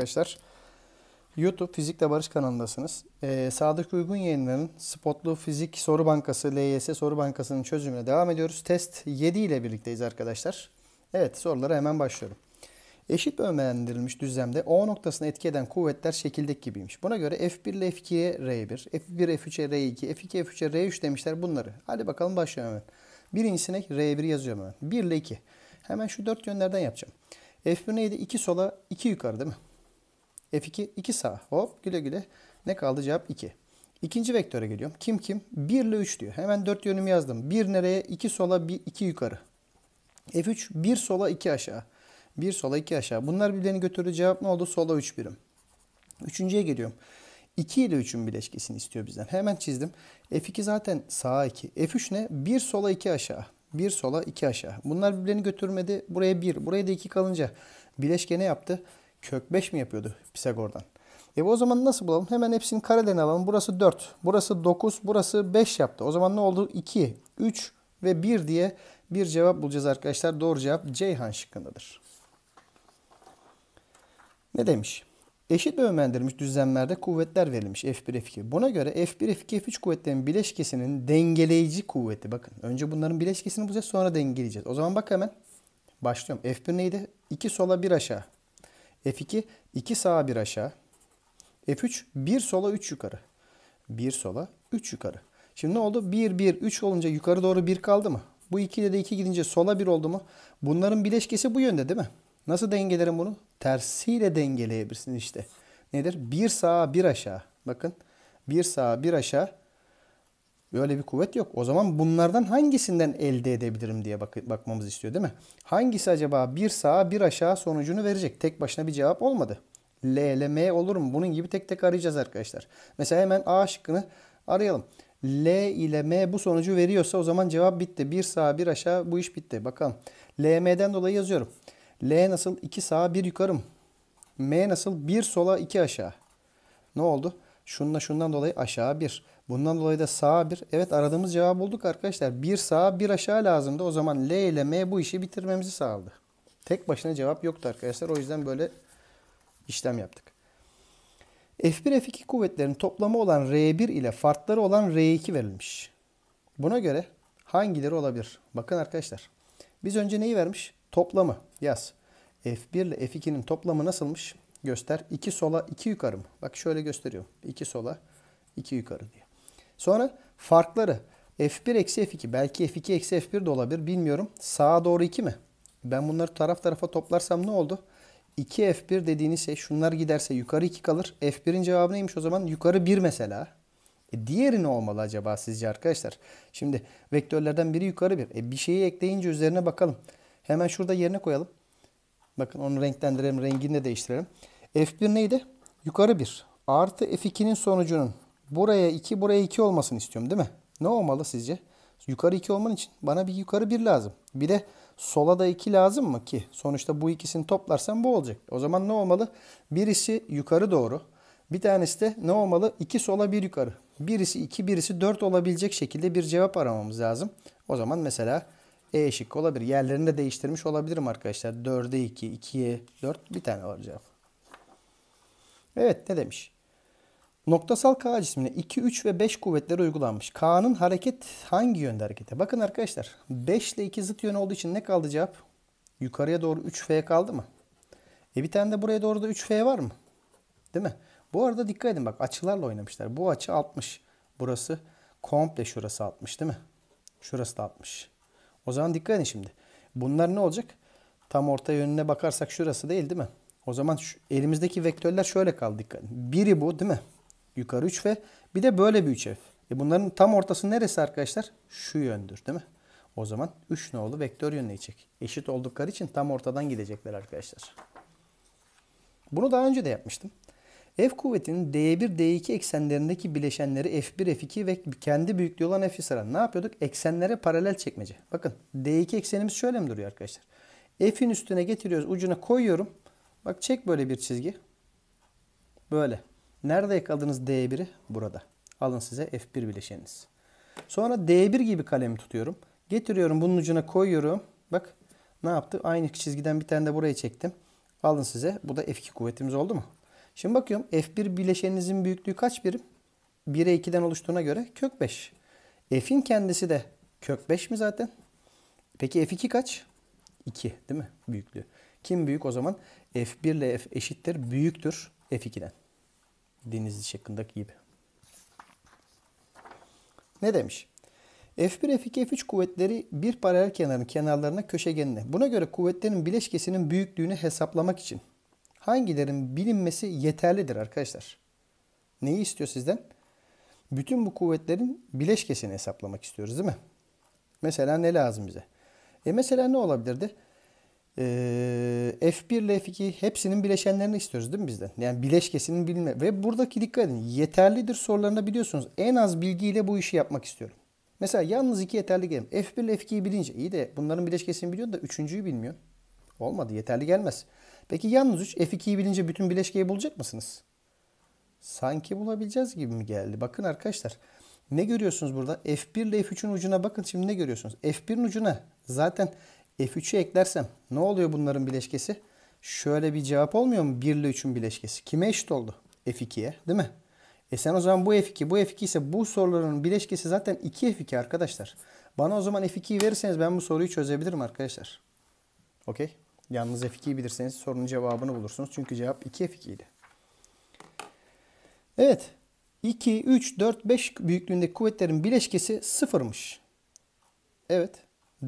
arkadaşlar. YouTube Fizikle Barış kanalındasınız. Ee, Sadık Uygun yayınlarının Spotlu Fizik Soru Bankası, LYS Soru Bankası'nın çözümüne devam ediyoruz. Test 7 ile birlikteyiz arkadaşlar. Evet sorulara hemen başlıyorum. Eşit bölmelendirilmiş düzlemde O noktasını etki eden kuvvetler şekildeki gibiymiş. Buna göre F1 ile F2'ye R1, F1 F3'e R2, F2 F3'e R3 demişler bunları. Hadi bakalım başlayalım hemen. Birincisine R1 yazıyorum hemen. 1 ile 2. Hemen şu dört yönlerden yapacağım. F1 neydi? 2 sola, 2 yukarı değil mi? F2 2 sağ. Hop güle güle. Ne kaldı? Cevap 2. İkinci vektöre geliyorum. Kim kim? 1 ile 3 diyor. Hemen 4 yönümü yazdım. 1 nereye? 2 sola, 2 yukarı. F3 1 sola 2 aşağı. 1 sola 2 aşağı. Bunlar birbirini götürdü. Cevap ne oldu? Sola 3 birim. Üçüncüye geliyorum. 2 ile 3'ün bileşkesini istiyor bizden. Hemen çizdim. F2 zaten sağ 2. F3 ne? 1 sola 2 aşağı. 1 sola 2 aşağı. Bunlar birbirini götürmedi. Buraya 1. Buraya da 2 kalınca bileşke ne yaptı? Kök 5 mi yapıyordu Pisagor'dan? E o zaman nasıl bulalım? Hemen hepsinin karelerini alalım. Burası 4, burası 9, burası 5 yaptı. O zaman ne oldu? 2, 3 ve 1 diye bir cevap bulacağız arkadaşlar. Doğru cevap Ceyhan şıkkındadır. Ne demiş? Eşit bölümlendirilmiş düzlemlerde kuvvetler verilmiş F1, F2. Buna göre F1, F2, F3 kuvvetlerin bileşkesinin dengeleyici kuvveti. Bakın önce bunların bileşkesini bulacağız sonra dengeleyeceğiz. O zaman bak hemen başlıyorum. F1 neydi? 2 sola 1 aşağı. F2 2 sağa 1 aşağı. F3 1 sola 3 yukarı. 1 sola 3 yukarı. Şimdi ne oldu? 1 1 3 olunca yukarı doğru 1 kaldı mı? Bu 2 ile de 2 gidince sola 1 oldu mu? Bunların bileşkesi bu yönde değil mi? Nasıl dengelerim bunu? Tersiyle dengeleyebilirsin işte. Nedir? 1 sağa 1 aşağı. Bakın 1 sağa 1 aşağı Böyle bir kuvvet yok. O zaman bunlardan hangisinden elde edebilirim diye bak bakmamız istiyor değil mi? Hangisi acaba bir sağa bir aşağı sonucunu verecek? Tek başına bir cevap olmadı. L ile M olur mu? Bunun gibi tek tek arayacağız arkadaşlar. Mesela hemen A şıkkını arayalım. L ile M bu sonucu veriyorsa o zaman cevap bitti. Bir sağa bir aşağı bu iş bitti. Bakalım. L M'den dolayı yazıyorum. L nasıl? 2 sağa 1 yukarı mı? M nasıl? 1 sola 2 aşağı. Ne oldu? Şununla şundan dolayı aşağı 1. Bundan dolayı da sağa bir. Evet aradığımız cevabı bulduk arkadaşlar. Bir sağa bir aşağı lazımdı. O zaman L ile M bu işi bitirmemizi sağladı. Tek başına cevap yoktu arkadaşlar. O yüzden böyle işlem yaptık. F1 F2 kuvvetlerin toplamı olan R1 ile farkları olan R2 verilmiş. Buna göre hangileri olabilir? Bakın arkadaşlar. Biz önce neyi vermiş? Toplamı. Yaz. F1 ile F2'nin toplamı nasılmış? Göster. 2 sola 2 yukarı mı? Bak şöyle gösteriyorum. 2 sola 2 yukarı diye. Sonra farkları F1 eksi F2 belki F2 eksi F1 de olabilir bilmiyorum. Sağa doğru 2 mi? Ben bunları taraf tarafa toplarsam ne oldu? 2F1 dediğinizse şunlar giderse yukarı 2 kalır. F1'in cevabı neymiş o zaman? Yukarı 1 mesela. E diğeri ne olmalı acaba sizce arkadaşlar? Şimdi vektörlerden biri yukarı 1. E bir şeyi ekleyince üzerine bakalım. Hemen şurada yerine koyalım. Bakın onu renklendirelim. Rengini de değiştirelim. F1 neydi? Yukarı 1. Artı F2'nin sonucunun buraya 2 buraya 2 olmasını istiyorum değil mi? Ne olmalı sizce? Yukarı 2 olman için bana bir yukarı 1 lazım. Bir de sola da 2 lazım mı ki? Sonuçta bu ikisini toplarsam bu olacak. O zaman ne olmalı? Birisi yukarı doğru. Bir tanesi de ne olmalı? 2 sola 1 yukarı. Birisi 2 birisi 4 olabilecek şekilde bir cevap aramamız lazım. O zaman mesela E şıkkı olabilir. Yerlerini de değiştirmiş olabilirim arkadaşlar. 4'e 2, 2'ye 4 bir tane var cevap. Evet ne demiş? Noktasal K cismine 2, 3 ve 5 kuvvetler uygulanmış. K'nın hareket hangi yönde harekete? Bakın arkadaşlar 5 ile 2 zıt yön olduğu için ne kaldı cevap? Yukarıya doğru 3F kaldı mı? E bir tane de buraya doğru da 3F var mı? Değil mi? Bu arada dikkat edin bak açılarla oynamışlar. Bu açı 60. Burası komple şurası 60 değil mi? Şurası da 60. O zaman dikkat edin şimdi. Bunlar ne olacak? Tam orta yönüne bakarsak şurası değil değil mi? O zaman şu, elimizdeki vektörler şöyle kaldı dikkat edin. Biri bu değil mi? Yukarı 3 ve bir de böyle bir 3F. E bunların tam ortası neresi arkadaşlar? Şu yöndür değil mi? O zaman 3 nolu vektör yönüne gidecek. Eşit oldukları için tam ortadan gidecekler arkadaşlar. Bunu daha önce de yapmıştım. F kuvvetinin D1, D2 eksenlerindeki bileşenleri F1, F2 ve kendi büyüklüğü olan F'i sıran. Ne yapıyorduk? Eksenlere paralel çekmece. Bakın D2 eksenimiz şöyle mi duruyor arkadaşlar? F'in üstüne getiriyoruz. Ucuna koyuyorum. Bak çek böyle bir çizgi. Böyle. Nerede yakaladınız D1'i? Burada. Alın size F1 bileşeniniz. Sonra D1 gibi kalemi tutuyorum. Getiriyorum bunun ucuna koyuyorum. Bak ne yaptı? Aynı çizgiden bir tane de buraya çektim. Alın size. Bu da F2 kuvvetimiz oldu mu? Şimdi bakıyorum F1 bileşeninizin büyüklüğü kaç birim? 1'e 2'den oluştuğuna göre kök 5. F'in kendisi de kök 5 mi zaten? Peki F2 kaç? 2 değil mi? Büyüklüğü. Kim büyük o zaman? F1 ile F eşittir büyüktür F2'den. Denizli şıkkındaki gibi. Ne demiş? F1, F2, F3 kuvvetleri bir paralel kenarın kenarlarına köşegenine. Buna göre kuvvetlerin bileşkesinin büyüklüğünü hesaplamak için hangilerin bilinmesi yeterlidir arkadaşlar? Neyi istiyor sizden? Bütün bu kuvvetlerin bileşkesini hesaplamak istiyoruz değil mi? Mesela ne lazım bize? E mesela ne olabilirdi? Ee, F1 ile F2 hepsinin bileşenlerini istiyoruz değil mi bizden? Yani bileşkesinin bilme ve buradaki dikkat edin yeterlidir sorularında biliyorsunuz en az bilgiyle bu işi yapmak istiyorum. Mesela yalnız iki yeterli gelim. F1 ile F2'yi bilince iyi de bunların bileşkesini biliyorsun da üçüncüyü bilmiyor. Olmadı yeterli gelmez. Peki yalnız 3 F2'yi bilince bütün bileşkeyi bulacak mısınız? Sanki bulabileceğiz gibi mi geldi? Bakın arkadaşlar ne görüyorsunuz burada? F1 ile F3'ün ucuna bakın şimdi ne görüyorsunuz? F1'in ucuna zaten F3'ü eklersem ne oluyor bunların bileşkesi? Şöyle bir cevap olmuyor mu? 1 ile 3'ün bileşkesi. Kime eşit oldu? F2'ye değil mi? E sen o zaman bu F2, bu F2 ise bu soruların bileşkesi zaten 2F2 arkadaşlar. Bana o zaman F2'yi verirseniz ben bu soruyu çözebilirim arkadaşlar. Okey. Yalnız F2'yi bilirseniz sorunun cevabını bulursunuz. Çünkü cevap 2F2 idi. Evet. 2, 3, 4, 5 büyüklüğündeki kuvvetlerin bileşkesi sıfırmış. Evet.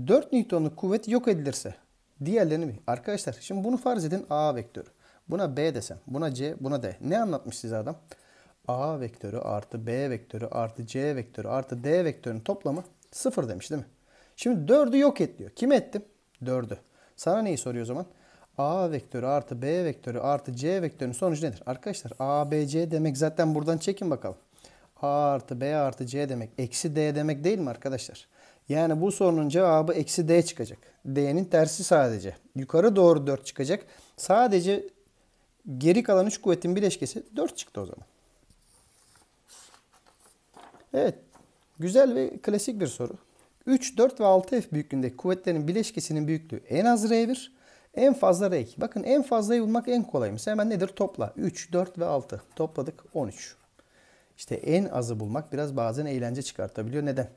4 Newton'luk kuvvet yok edilirse diğerlerini mi? Arkadaşlar şimdi bunu farz edin A vektörü. Buna B desem, buna C, buna D. Ne anlatmış size adam? A vektörü artı B vektörü artı C vektörü artı D vektörünün toplamı sıfır demiş değil mi? Şimdi 4'ü yok et diyor. Kim ettim? 4'ü. Sana neyi soruyor o zaman? A vektörü artı B vektörü artı C vektörünün sonucu nedir? Arkadaşlar A, B, C demek zaten buradan çekin bakalım. A artı B artı C demek eksi D demek değil mi arkadaşlar? Yani bu sorunun cevabı eksi D çıkacak. D'nin tersi sadece. Yukarı doğru 4 çıkacak. Sadece geri kalan 3 kuvvetin bileşkesi 4 çıktı o zaman. Evet. Güzel ve klasik bir soru. 3, 4 ve 6F büyüklüğündeki kuvvetlerin bileşkesinin büyüklüğü en az R1, en fazla R2. Bakın en fazlayı bulmak en kolaymış. Hemen nedir? Topla. 3, 4 ve 6. Topladık 13. İşte en azı bulmak biraz bazen eğlence çıkartabiliyor. Neden?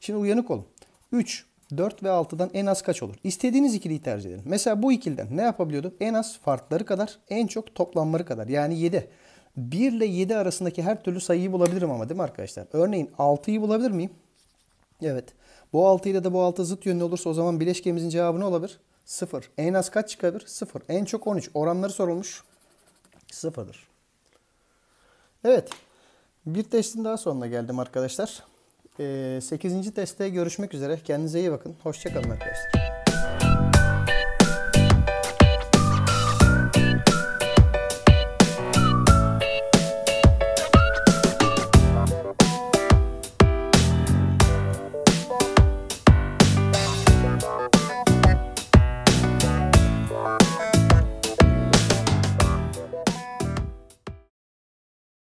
Şimdi uyanık olun. 3, 4 ve 6'dan en az kaç olur? İstediğiniz ikiliyi tercih edin. Mesela bu ikilden ne yapabiliyorduk? En az farkları kadar, en çok toplamları kadar. Yani 7. 1 ile 7 arasındaki her türlü sayıyı bulabilirim ama değil mi arkadaşlar? Örneğin 6'yı bulabilir miyim? Evet. Bu 6 ile de bu 6 zıt yönlü olursa o zaman bileşkemizin cevabı ne olabilir? 0. En az kaç çıkabilir? 0. En çok 13. Oranları sorulmuş. 0'dır. Evet. Bir testin daha sonuna geldim arkadaşlar. 8. Ee, testte görüşmek üzere. Kendinize iyi bakın. Hoşçakalın arkadaşlar.